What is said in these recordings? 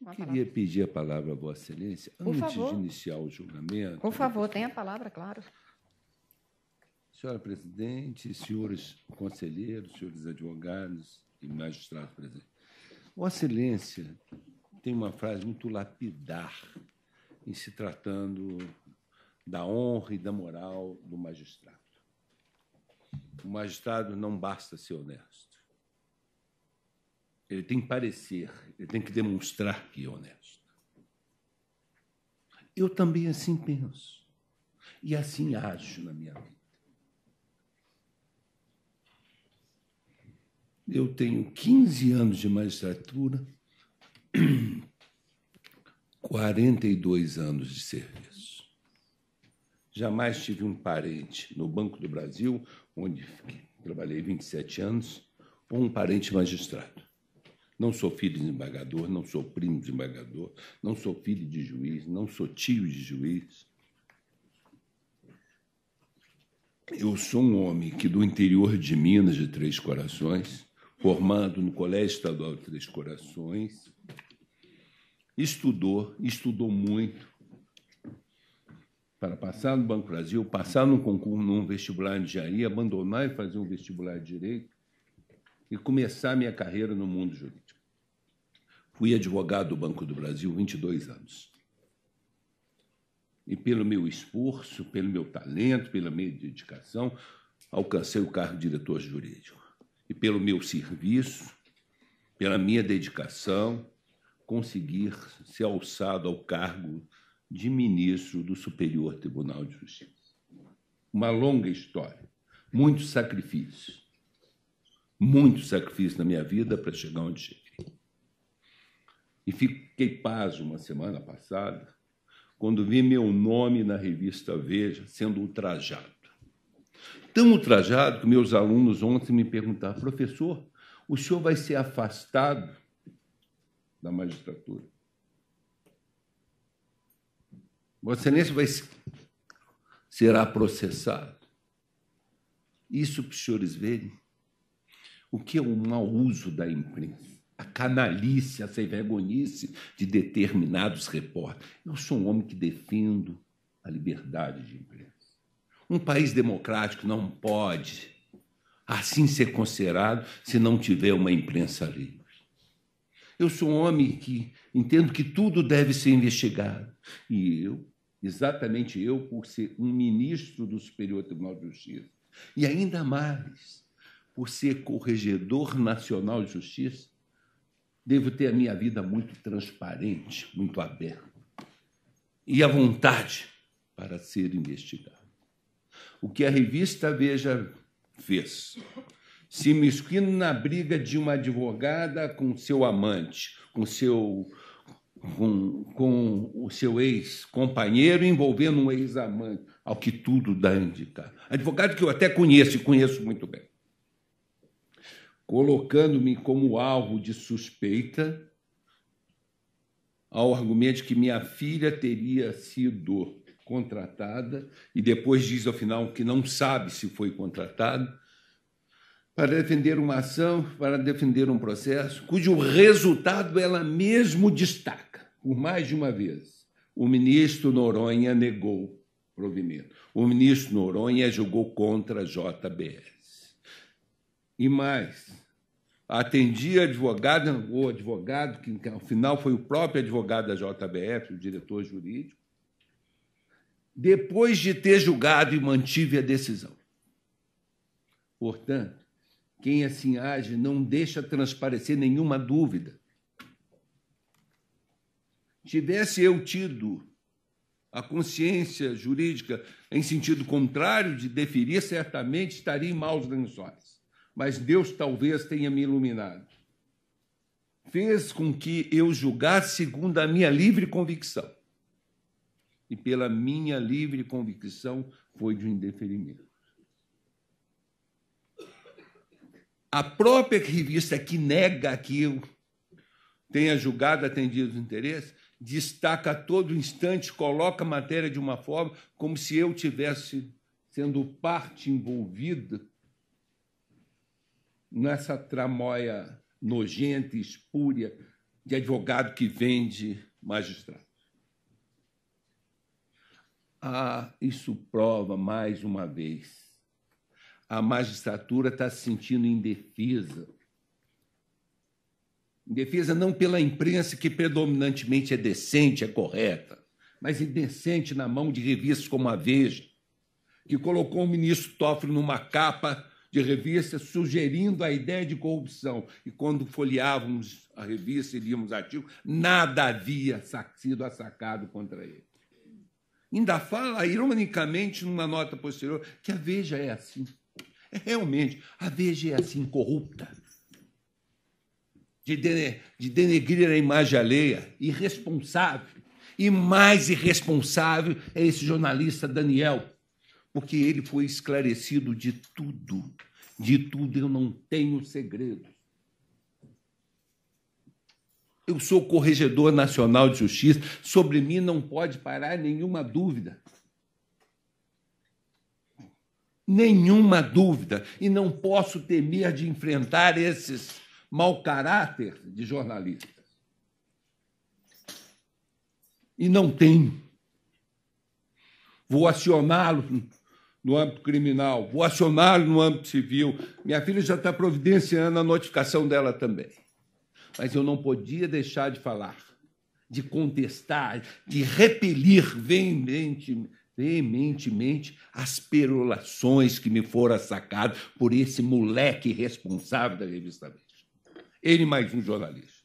Eu queria pedir a palavra a Vossa Excelência Por antes favor. de iniciar o julgamento. Por favor, tenha a palavra, claro. Senhora presidente, senhores conselheiros, senhores advogados e magistrados presentes. Vossa Excelência tem uma frase muito lapidar em se tratando da honra e da moral do magistrado. O magistrado não basta ser honesto ele tem que parecer, ele tem que demonstrar que é honesto. Eu também assim penso. E assim acho na minha vida. Eu tenho 15 anos de magistratura, 42 anos de serviço. Jamais tive um parente no Banco do Brasil, onde trabalhei 27 anos, ou um parente magistrado. Não sou filho de desembargador, não sou primo de desembargador, não sou filho de juiz, não sou tio de juiz. Eu sou um homem que do interior de Minas, de Três Corações, formado no Colégio Estadual de Três Corações, estudou, estudou muito para passar no Banco Brasil, passar num concurso, num vestibular de engenharia, abandonar e fazer um vestibular de direito e começar minha carreira no mundo jurídico. Fui advogado do Banco do Brasil 22 anos. E pelo meu esforço, pelo meu talento, pela minha dedicação, alcancei o cargo de diretor jurídico. E pelo meu serviço, pela minha dedicação, conseguir ser alçado ao cargo de ministro do Superior Tribunal de Justiça. Uma longa história, muitos sacrifícios. Muitos sacrifícios na minha vida para chegar onde cheguei. E fiquei paz uma semana passada quando vi meu nome na revista Veja sendo ultrajado. Tão ultrajado que meus alunos ontem me perguntaram: professor, o senhor vai ser afastado da magistratura? Vossa Excelência vai será processado. Isso para os senhores verem o que é o mau uso da imprensa a canalice, a sem vergonhice de determinados repórteres. Eu sou um homem que defendo a liberdade de imprensa. Um país democrático não pode assim ser considerado se não tiver uma imprensa livre. Eu sou um homem que entendo que tudo deve ser investigado. E eu, exatamente eu, por ser um ministro do Superior Tribunal de Justiça, e ainda mais por ser corregedor nacional de justiça, devo ter a minha vida muito transparente, muito aberta e à vontade para ser investigado. O que a revista Veja fez, se miscuindo na briga de uma advogada com seu amante, com seu com, com o seu ex-companheiro envolvendo um ex-amante, ao que tudo dá a indicar. Advogado que eu até conheço e conheço muito bem colocando-me como alvo de suspeita ao argumento de que minha filha teria sido contratada e depois diz ao final que não sabe se foi contratada para defender uma ação, para defender um processo cujo resultado ela mesmo destaca. Por mais de uma vez, o ministro Noronha negou provimento. O ministro Noronha julgou contra a JBL. E mais, a advogado ou advogado, que, que ao final foi o próprio advogado da JBF, o diretor jurídico, depois de ter julgado e mantive a decisão. Portanto, quem assim age não deixa transparecer nenhuma dúvida. Tivesse eu tido a consciência jurídica em sentido contrário de deferir, certamente estaria em maus lençóis mas Deus talvez tenha me iluminado. Fez com que eu julgasse segundo a minha livre convicção. E pela minha livre convicção foi de um indeferimento. A própria revista que nega que eu tenha julgado atendido os interesses destaca a todo instante, coloca a matéria de uma forma como se eu tivesse sendo parte envolvida nessa tramóia nojenta e espúria de advogado que vende magistrado. Ah, isso prova mais uma vez. A magistratura está se sentindo indefesa. Indefesa não pela imprensa, que predominantemente é decente, é correta, mas indecente na mão de revistas como a Veja, que colocou o ministro Toffoli numa capa de revista sugerindo a ideia de corrupção. E quando folheávamos a revista e líamos artigo, nada havia sido assacado contra ele. Ainda fala, ironicamente, numa nota posterior, que a Veja é assim. É, realmente, a Veja é assim, corrupta. De, dene, de denegrir a imagem alheia, irresponsável. E mais irresponsável é esse jornalista Daniel, porque ele foi esclarecido de tudo de tudo eu não tenho segredo. Eu sou corregedor nacional de justiça, sobre mim não pode parar nenhuma dúvida. Nenhuma dúvida, e não posso temer de enfrentar esses mau caráter de jornalista. E não tenho. Vou acioná-lo no âmbito criminal, vou acionar no âmbito civil. Minha filha já está providenciando a notificação dela também. Mas eu não podia deixar de falar, de contestar, de repelir veementemente, veementemente as perolações que me foram sacadas por esse moleque responsável da revista Veja. Ele mais um jornalista.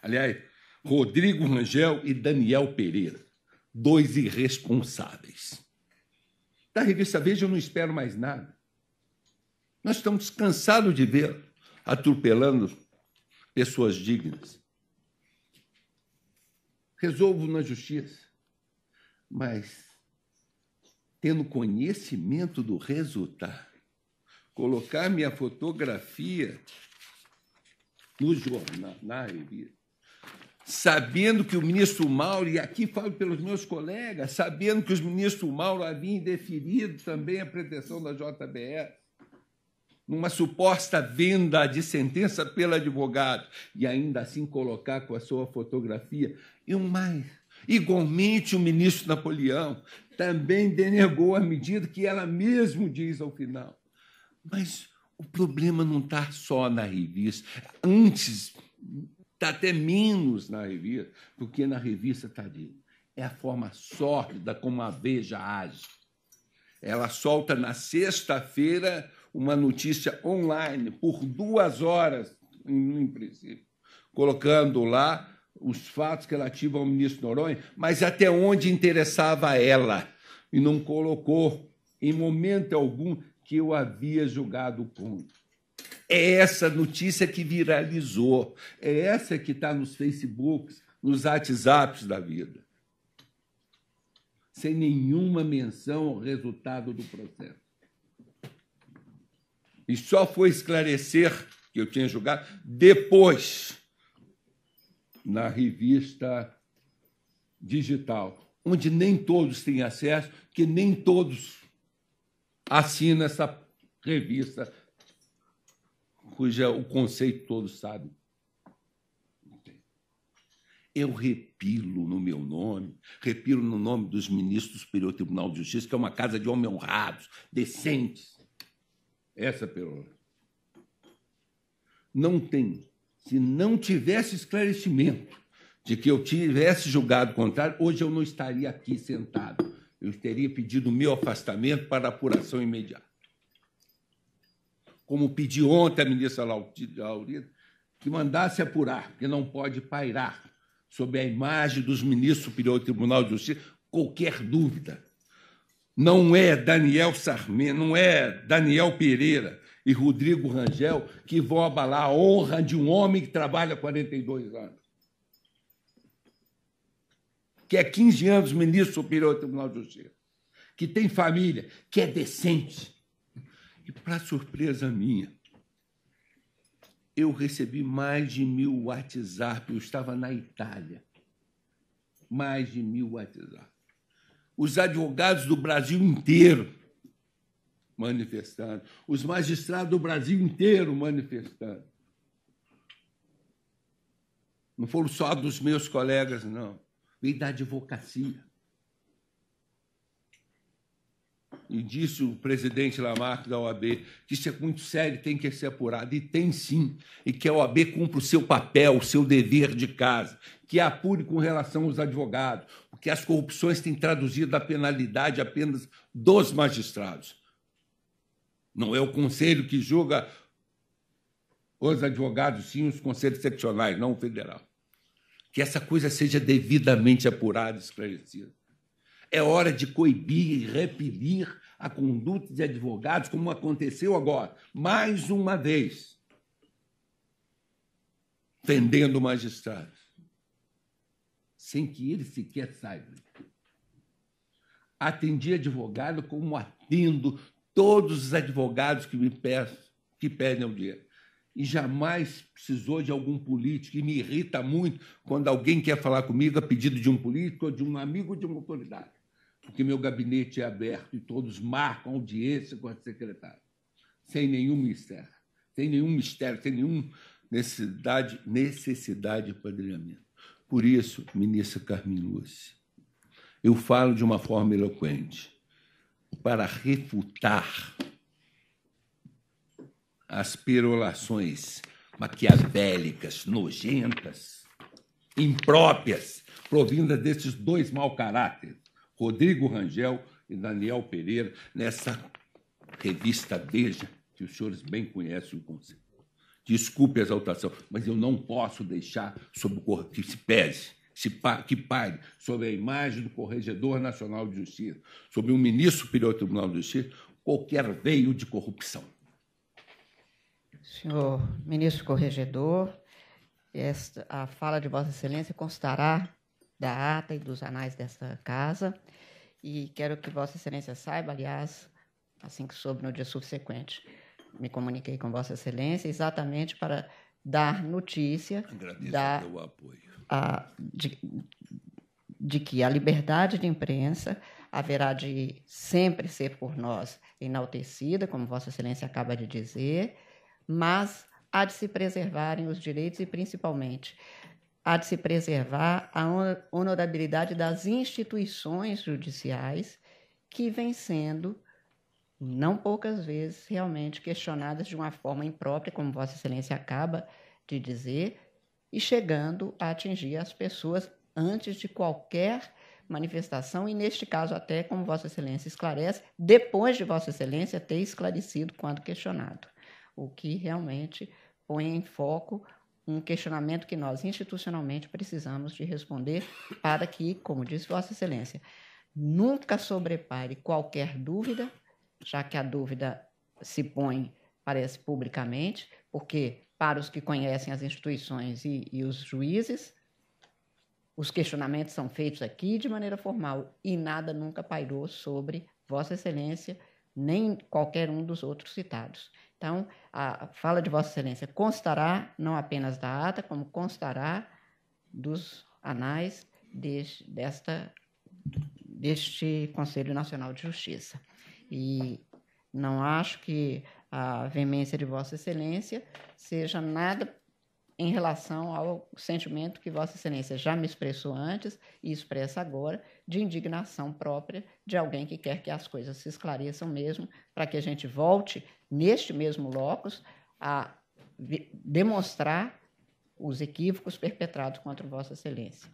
Aliás, Rodrigo Rangel e Daniel Pereira, dois irresponsáveis. Da revista Veja eu não espero mais nada. Nós estamos cansados de ver atropelando pessoas dignas. Resolvo na justiça, mas tendo conhecimento do resultado, colocar minha fotografia no jornal, na revista, sabendo que o ministro Mauro, e aqui falo pelos meus colegas, sabendo que o ministro Mauro havia indeferido também a pretensão da JBS, numa suposta venda de sentença pelo advogado, e ainda assim colocar com a sua fotografia, e um mais. Igualmente, o ministro Napoleão também denegou a medida que ela mesmo diz ao final. Mas o problema não está só na revista. Antes, Está até menos na revista do que na revista está dito. É a forma sórdida como a Veja age. Ela solta na sexta-feira uma notícia online por duas horas, em princípio, colocando lá os fatos relativos ao ministro Noronha, mas até onde interessava a ela. E não colocou em momento algum que eu havia julgado contra. É essa notícia que viralizou, é essa que está nos Facebooks, nos WhatsApps da vida. Sem nenhuma menção ao resultado do processo. E só foi esclarecer que eu tinha julgado depois, na revista digital, onde nem todos têm acesso, que nem todos assinam essa revista cuja o conceito todo sabe. Eu repilo no meu nome, repilo no nome dos ministros do Superior Tribunal de Justiça, que é uma casa de homens honrados, decentes. Essa é perola. Não tem. Se não tivesse esclarecimento de que eu tivesse julgado contrário, hoje eu não estaria aqui sentado. Eu teria pedido meu afastamento para apuração imediata como pediu ontem a ministra Laurita, que mandasse apurar, porque não pode pairar sobre a imagem dos ministros do Superior do Tribunal de Justiça qualquer dúvida. Não é Daniel Sarmento, não é Daniel Pereira e Rodrigo Rangel que vão abalar a honra de um homem que trabalha 42 anos. Que é 15 anos ministro superior do Tribunal de Justiça, que tem família, que é decente, e, para surpresa minha, eu recebi mais de mil WhatsApp. Eu estava na Itália. Mais de mil WhatsApp. Os advogados do Brasil inteiro manifestando. Os magistrados do Brasil inteiro manifestando. Não foram só dos meus colegas, não. Vem da advocacia. e disse o presidente Lamarck da OAB que isso é muito sério, tem que ser apurado, e tem sim, e que a OAB cumpra o seu papel, o seu dever de casa, que é apure com relação aos advogados, porque as corrupções têm traduzido a penalidade apenas dos magistrados. Não é o conselho que julga os advogados, sim os conselhos seccionais, não o federal. Que essa coisa seja devidamente apurada e esclarecida. É hora de coibir e repelir a conduta de advogados, como aconteceu agora, mais uma vez, tendendo magistrados, sem que ele sequer saiba. Atendi advogado como atendo todos os advogados que me peço que pedem ao dia. E jamais precisou de algum político. E me irrita muito quando alguém quer falar comigo a pedido de um político ou de um amigo de uma autoridade porque meu gabinete é aberto e todos marcam audiência com a secretária, sem nenhum mistério, sem nenhum mistério, sem nenhuma necessidade, necessidade de padrilhamento. Por isso, ministra Carmen Lúcia, eu falo de uma forma eloquente para refutar as perolações maquiavélicas, nojentas, impróprias, provindas desses dois mau caráter Rodrigo Rangel e Daniel Pereira nessa revista Veja, que os senhores bem conhecem o conceito. Desculpe a exaltação, mas eu não posso deixar sobre o que se pese que pare sobre a imagem do Corregedor Nacional de Justiça, sobre o ministro superior do Tribunal de Justiça, qualquer veio de corrupção. Senhor ministro Corregedor, esta, a fala de Vossa Excelência constará da ata e dos anais desta casa. E quero que Vossa Excelência saiba, aliás, assim que soube no dia subsequente, me comuniquei com Vossa Excelência exatamente para dar notícia da, a, de, de que a liberdade de imprensa haverá de sempre ser por nós enaltecida, como Vossa Excelência acaba de dizer, mas há de se preservarem os direitos e, principalmente, há de se preservar a honorabilidade das instituições judiciais que vem sendo, não poucas vezes, realmente questionadas de uma forma imprópria, como Vossa Excelência acaba de dizer, e chegando a atingir as pessoas antes de qualquer manifestação, e neste caso, até como Vossa Excelência esclarece, depois de Vossa Excelência ter esclarecido quando questionado, o que realmente põe em foco um questionamento que nós institucionalmente precisamos de responder para que, como disse Vossa Excelência, nunca sobrepare qualquer dúvida, já que a dúvida se põe, parece, publicamente, porque para os que conhecem as instituições e, e os juízes, os questionamentos são feitos aqui de maneira formal e nada nunca pairou sobre Vossa Excelência nem qualquer um dos outros citados. Então, a fala de Vossa Excelência constará não apenas da ata, como constará dos anais deste, desta, deste Conselho Nacional de Justiça. E não acho que a veemência de Vossa Excelência seja nada em relação ao sentimento que Vossa Excelência já me expressou antes e expressa agora, de indignação própria de alguém que quer que as coisas se esclareçam mesmo, para que a gente volte neste mesmo locus, a demonstrar os equívocos perpetrados contra Vossa Excelência.